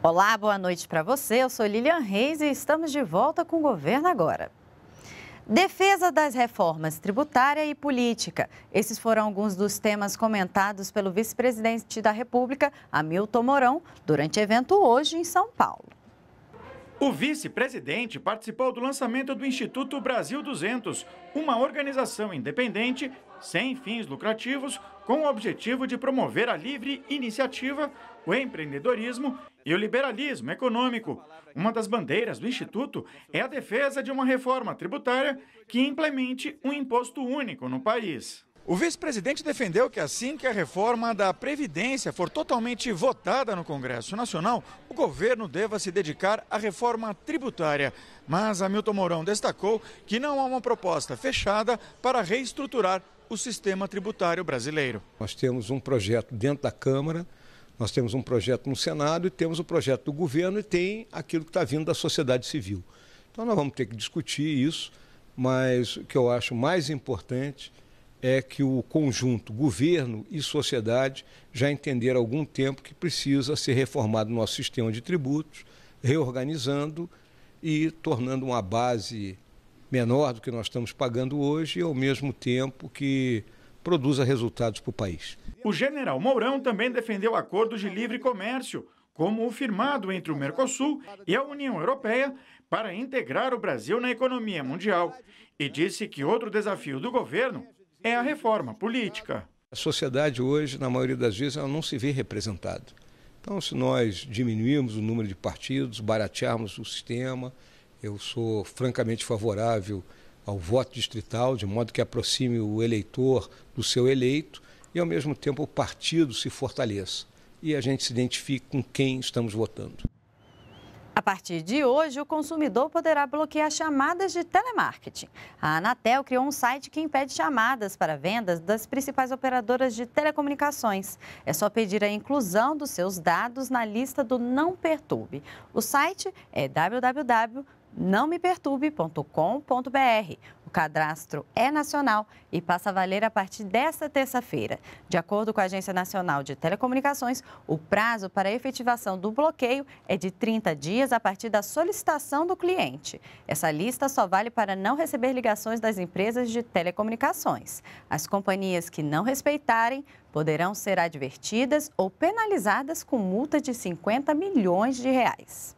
Olá, boa noite para você. Eu sou Lilian Reis e estamos de volta com o Governo Agora. Defesa das reformas tributária e política. Esses foram alguns dos temas comentados pelo vice-presidente da República, Hamilton Mourão, durante evento hoje em São Paulo. O vice-presidente participou do lançamento do Instituto Brasil 200, uma organização independente, sem fins lucrativos, com o objetivo de promover a livre iniciativa, o empreendedorismo e o liberalismo econômico. Uma das bandeiras do Instituto é a defesa de uma reforma tributária que implemente um imposto único no país. O vice-presidente defendeu que assim que a reforma da Previdência for totalmente votada no Congresso Nacional, o governo deva se dedicar à reforma tributária. Mas Hamilton Mourão destacou que não há uma proposta fechada para reestruturar o sistema tributário brasileiro. Nós temos um projeto dentro da Câmara, nós temos um projeto no Senado e temos o um projeto do governo e tem aquilo que está vindo da sociedade civil. Então nós vamos ter que discutir isso, mas o que eu acho mais importante é que o conjunto governo e sociedade já entenderam há algum tempo que precisa ser reformado o nosso sistema de tributos, reorganizando e tornando uma base menor do que nós estamos pagando hoje, ao mesmo tempo que produza resultados para o país. O general Mourão também defendeu acordos de livre comércio, como o firmado entre o Mercosul e a União Europeia para integrar o Brasil na economia mundial, e disse que outro desafio do governo é a reforma política. A sociedade hoje, na maioria das vezes, ela não se vê representada. Então, se nós diminuirmos o número de partidos, baratearmos o sistema, eu sou francamente favorável ao voto distrital, de modo que aproxime o eleitor do seu eleito e, ao mesmo tempo, o partido se fortaleça e a gente se identifique com quem estamos votando. A partir de hoje, o consumidor poderá bloquear chamadas de telemarketing. A Anatel criou um site que impede chamadas para vendas das principais operadoras de telecomunicações. É só pedir a inclusão dos seus dados na lista do Não Perturbe. O site é www nãomeperturbe.com.br. O cadastro é nacional e passa a valer a partir desta terça-feira. De acordo com a Agência Nacional de Telecomunicações, o prazo para a efetivação do bloqueio é de 30 dias a partir da solicitação do cliente. Essa lista só vale para não receber ligações das empresas de telecomunicações. As companhias que não respeitarem poderão ser advertidas ou penalizadas com multa de 50 milhões de reais.